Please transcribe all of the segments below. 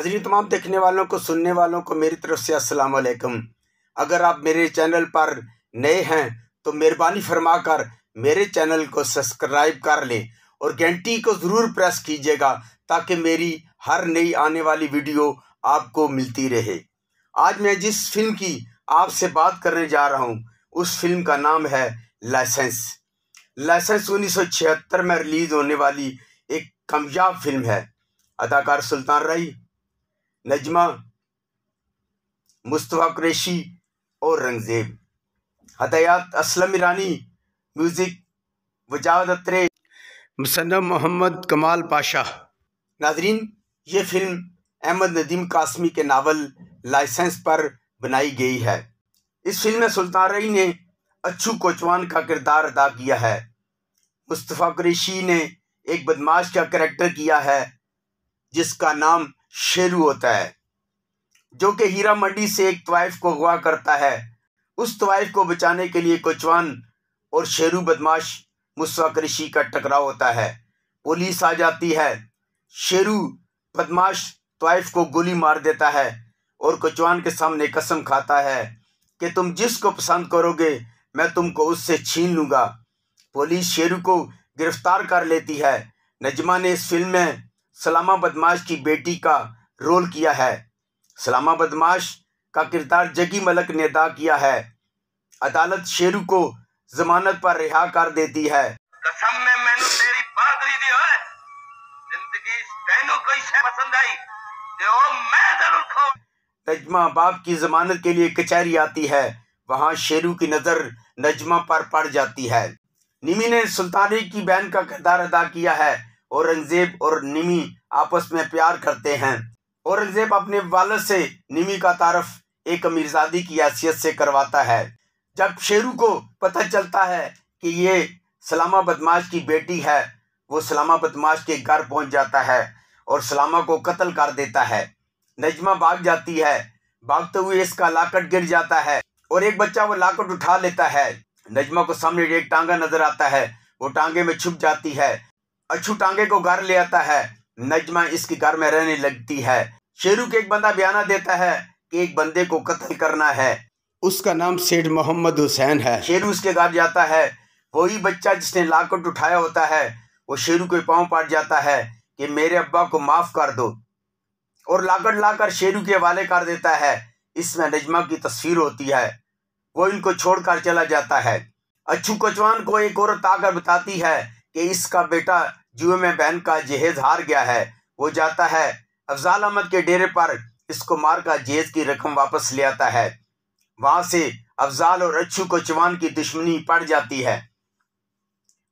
नजरी तमाम देखने वालों को सुनने वालों को मेरी तरफ से अस्सलाम वालेकुम अगर आप मेरे चैनल पर नए हैं तो मेहरबानी फरमा कर मेरे चैनल को सब्सक्राइब कर लें और घंटी को ज़रूर प्रेस कीजिएगा ताकि मेरी हर नई आने वाली वीडियो आपको मिलती रहे आज मैं जिस फिल्म की आपसे बात करने जा रहा हूँ उस फिल्म का नाम है लाइसेंस लाइसेंस उन्नीस में रिलीज़ होने वाली एक कामयाब फिल्म है अदाकार सुल्तान रही नजमा मुस्तफ़ा क्रेशी और रंगजेब हदयात असलम ईरानी म्यूज़िक वजावत अत्रे मुसनम मोहम्मद कमाल पाशा नाजरीन ये फिल्म अहमद नदीम कासमी के नावल लाइसेंस पर बनाई गई है इस फिल्म में सुल्तान रही ने अच्छू कोचवान का किरदार अदा किया है मुस्तफ़ा क्रेशी ने एक बदमाश का करेक्टर किया है जिसका नाम शेरू होता है जो कि हीरा मंडी से एक तवाइफ को अगवा करता है उस तवाइफ को बचाने के लिए कोचवान और शेरू बदमाश मुस्वा कृषि का टकराव होता है पुलिस आ जाती है शेरू बदमाश तवाइफ को गोली मार देता है और कोचवान के सामने कसम खाता है कि तुम जिसको पसंद करोगे मैं तुमको उससे छीन लूँगा पुलिस शेरू को गिरफ्तार कर लेती है नजमा ने इस फिल्म में सलामा बदमाश की बेटी का रोल किया है सलामा बदमाश का किरदार जगी मलक ने अदा किया है अदालत शेरू को जमानत पर रिहा कर देती है कसम में मैंने तेरी दी है जिंदगी कोई पसंद आई मैं जरूर नजमा बाप की जमानत के लिए कचहरी आती है वहां शेरू की नजर नजमा पर पड़ जाती है निमी ने सुल्तानी की बहन का किरदार अदा किया है औरंगजेब और निमी आपस में प्यार करते हैं औरंगजेब अपने वालद से निमी का तारफ एक अमीरजादी की हैसियत से करवाता है जब शेरू को पता चलता है कि ये सलामा बदमाश की बेटी है वो सलामा बदमाश के घर पहुंच जाता है और सलामा को कत्ल कर देता है नजमा भाग जाती है भागते हुए इसका लाकट गिर जाता है और एक बच्चा वो लाकट उठा लेता है नजमा को सामने एक टांगा नजर आता है वो टांगे में छुप जाती है अच्छू टांगे को घर ले आता है नजमा इसके घर में रहने लगती है शेरू के एक बंदा बयाना देता है कि एक बंदे को कत्ल करना है उसका नाम सेठ मोहम्मद हुसैन है शेरू उसके घर जाता है वही बच्चा जिसने लाकट उठाया होता है वो शेरू के पाँव पाट जाता है कि मेरे अब्बा को माफ़ कर दो और लाकट लाकर शेरू के हवाले कर देता है इसमें नजमा की तस्वीर होती है वो इनको छोड़कर चला जाता है अच्छू कचवान को एक औरत आकर बताती है कि इसका बेटा जुए में बहन का जहेज हार गया है वो जाता है अफजाल अहमद के डेरे पर इस कुमार का जहेज की रकम वापस ले आता है वहां से अफजाल और अच्छू को चवान की दुश्मनी पड़ जाती है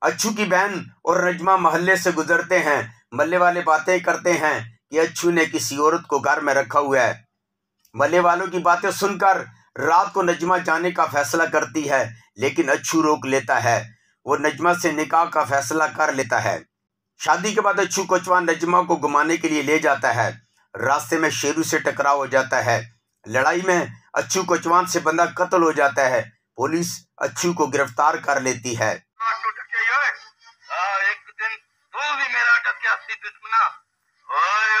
अच्छू की बहन और रजमा मोहल्ले से गुजरते हैं मल्ले वाले बातें करते हैं कि अच्छू ने किसी औरत को घर में रखा हुआ है मल्ले वालों की बातें सुनकर रात को नजमा जाने का फैसला करती है लेकिन अच्छू रोक लेता है वो नजमा से निकाह का फैसला कर लेता है शादी के बाद अच्छू कोचवा नजमा को घुमाने के लिए ले जाता है रास्ते में शेरू से टकराव हो जाता है लड़ाई में अच्छू कोचवान से बंदा कत्ल हो जाता है पुलिस अच्छू को गिरफ्तार कर लेती हाँ, हाँ, है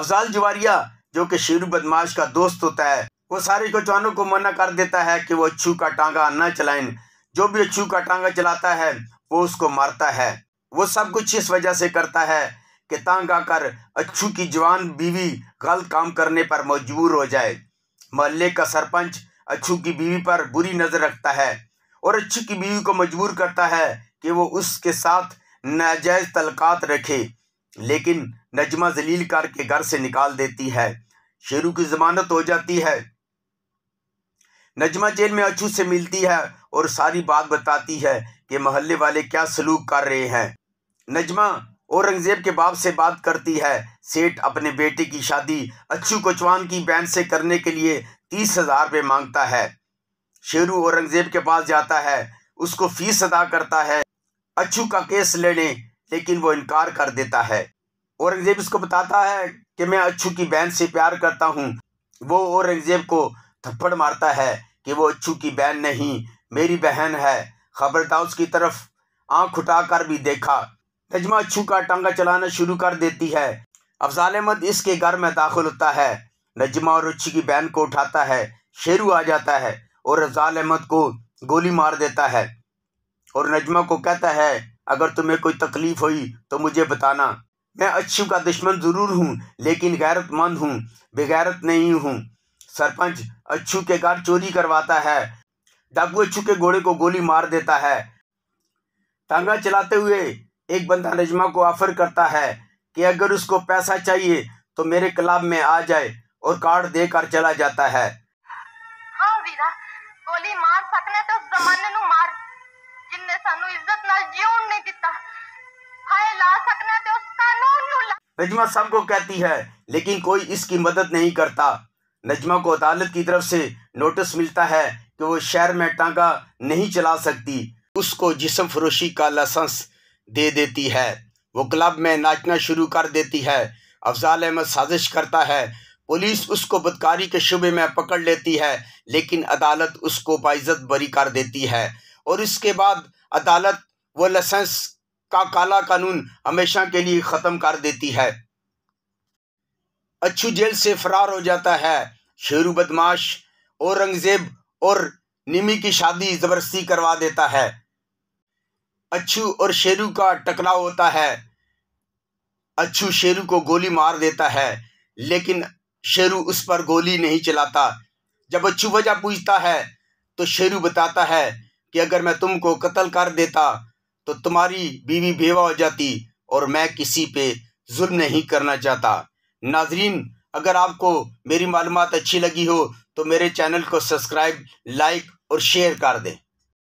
अफजाल जवारिया जो कि शेरू बदमाश का दोस्त होता है वो सारे कोचवानों को मना कर देता है कि वो अच्छू का टांगा न चलाएं जो भी अच्छू का टांगा चलाता है वो उसको मारता है वो सब कुछ इस वजह से करता है कि तांग आकर अच्छू की जवान बीवी गलत काम करने पर मजबूर हो जाए मोहल्ले का सरपंच अच्छू की बीवी पर बुरी नज़र रखता है और अच्छू की बीवी को मजबूर करता है कि वो उसके साथ नाजायज़ तलकात रखे लेकिन नजमा जलील करके के घर से निकाल देती है शेरू की जमानत हो जाती है नजमा जेल में अचू से मिलती है और सारी बात बताती है कि मोहल्ले वाले क्या सलूक कर रहे हैं नजमा औरंगजेब के बाप से बात करती है सेठ अपने बेटे की शादी अच्छू कोचवान की बहन से करने के लिए तीस हजार रुपये मांगता है शेरू औरंगजेब के पास जाता है उसको फीस अदा करता है अच्छू का केस लेने लेकिन वो इनकार कर देता है औरंगजेब इसको बताता है कि मैं अच्छू की बहन से प्यार करता हूँ वो औरंगजेब को थप्पड़ मारता है कि वो अच्छू की बहन नहीं मेरी बहन है खबर था उसकी तरफ आंख उठाकर भी देखा नजमा अच्छू का टांगा चलाना शुरू कर देती है अफजाल अहमद इसके घर में दाखिल होता है नजमा और अच्छी की बहन को उठाता है शेरू आ जाता है और अफजाल अहमद को गोली मार देता है और नजमा को कहता है अगर तुम्हें कोई तकलीफ हुई तो मुझे बताना मैं अच्छू का दुश्मन ज़रूर हूँ लेकिन गैरतमंद हूँ बेगैरत नहीं हूँ सरपंच अच्छू के घर चोरी करवाता है डाकू अच्छू के घोड़े को गोली मार देता है टांगा चलाते हुए एक बंदा नजमा को ऑफर करता है कि अगर उसको पैसा चाहिए तो मेरे क्लब में आ जाए और कार्ड देकर चला जाता है हाँ वीरा गोली मार सकने तो जमाने नु मार जिनने सानू इज्जत नाल जीवन नहीं दिता हाय ला सकने तो उस कानून नु नजमा सबको कहती है लेकिन कोई इसकी मदद नहीं करता नजमा को अदालत की तरफ से नोटिस मिलता है कि वो शहर में टांगा नहीं चला सकती उसको जिसम फरोशी का लाइसेंस दे देती है वो क्लब में नाचना शुरू कर देती है अफजाल अहमद साजिश करता है पुलिस उसको बदकारी के शुबे में पकड़ लेती है लेकिन अदालत उसको बाइज़त बरी कर देती है और इसके बाद अदालत वो लाइसेंस का काला कानून हमेशा के लिए ख़त्म कर देती है अच्छू जेल से फरार हो जाता है शेरू बदमाश औरंगजेब और निमी की शादी जबरदस्ती करवा देता है अच्छू और शेरू का टकराव होता है अच्छू शेरू को गोली मार देता है लेकिन शेरू उस पर गोली नहीं चलाता जब अच्छू वजह पूछता है तो शेरू बताता है कि अगर मैं तुमको कत्ल कर देता तो तुम्हारी बीवी बेवा हो जाती और मैं किसी पे जुल्म नहीं करना चाहता नाजरीन अगर आपको मेरी मालूम अच्छी लगी हो तो मेरे चैनल को सब्सक्राइब लाइक और शेयर कर दें